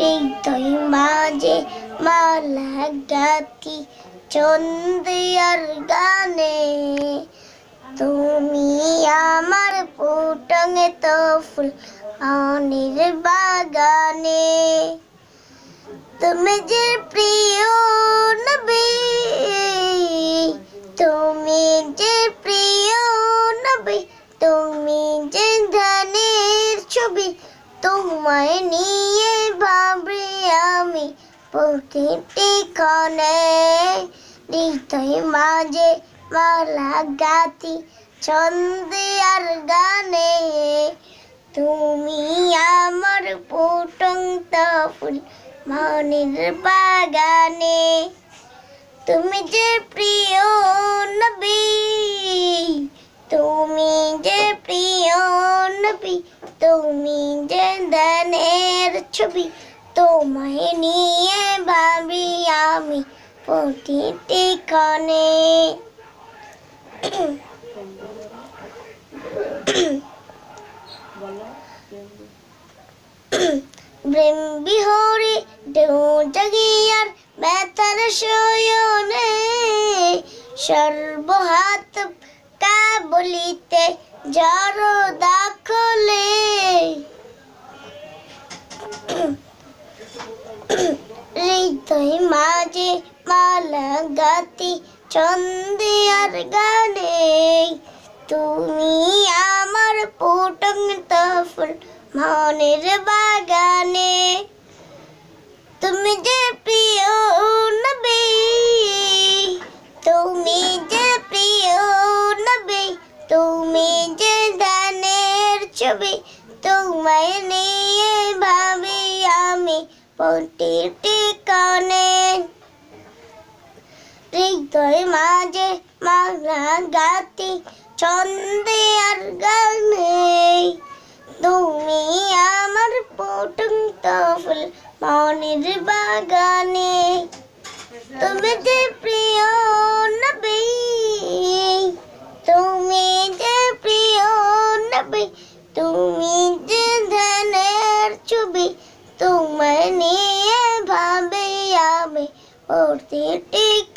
হৃদয় মাঝে মালা গাতি চন্দ্রিয়ার গানে তুমি আমার পুটঙে তো ফুল অনির বাগানে তুমি যে প্রিয় নবী তুমি যে প্রিয় নবী তুমি যে ধনের ছবি তোমায় নিয়ে পশ্চিম টিকনে হৃদয় মাঝে মালা গাতি ছন্দে আর গানে তুমি আমার ফুটন্ত ফুল মনের বাগানে তুমি যে প্রিয় নবী তুমি যে প্রিয় নবী তুমি যে দানের ছবি তোমায় নিয়ে ভাবি আমি প্রতিটি কণে প্রেম বিহরি ঢেউ জাগিয়ার ব্যথার শয়নে সর্বহাত কা বলিতে জড় মাঝে মালা গাতি ছন্দে আর গানে তুমি আমার পুটং তফুল মনের বাগানে তুমি যে প্রিয় নবী তুমি যে প্রিয় নবী তুমি যে দানের ছবি তোমায় নিয়ে ভাবি আমি প্রতিটি কানে হৃদয় মাঝে মাগনা গাতি ছন্দে আর গানে তুমি আমার পটন্ত ফুল মনের বাগানে তুমি যে প্রিয় নবী তুমি যে প্রিয় নবী তুমি যে ধ্যানের ছবি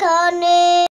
কানে